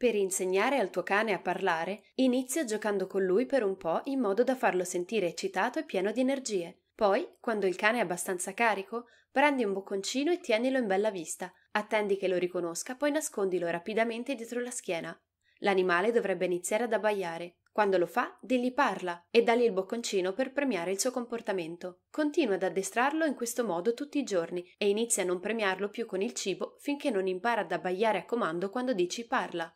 Per insegnare al tuo cane a parlare, inizia giocando con lui per un po' in modo da farlo sentire eccitato e pieno di energie. Poi, quando il cane è abbastanza carico, prendi un bocconcino e tienilo in bella vista. Attendi che lo riconosca, poi nascondilo rapidamente dietro la schiena. L'animale dovrebbe iniziare ad abbaiare. Quando lo fa, digli parla e dagli il bocconcino per premiare il suo comportamento. Continua ad addestrarlo in questo modo tutti i giorni e inizia a non premiarlo più con il cibo finché non impara ad abbaiare a comando quando dici parla.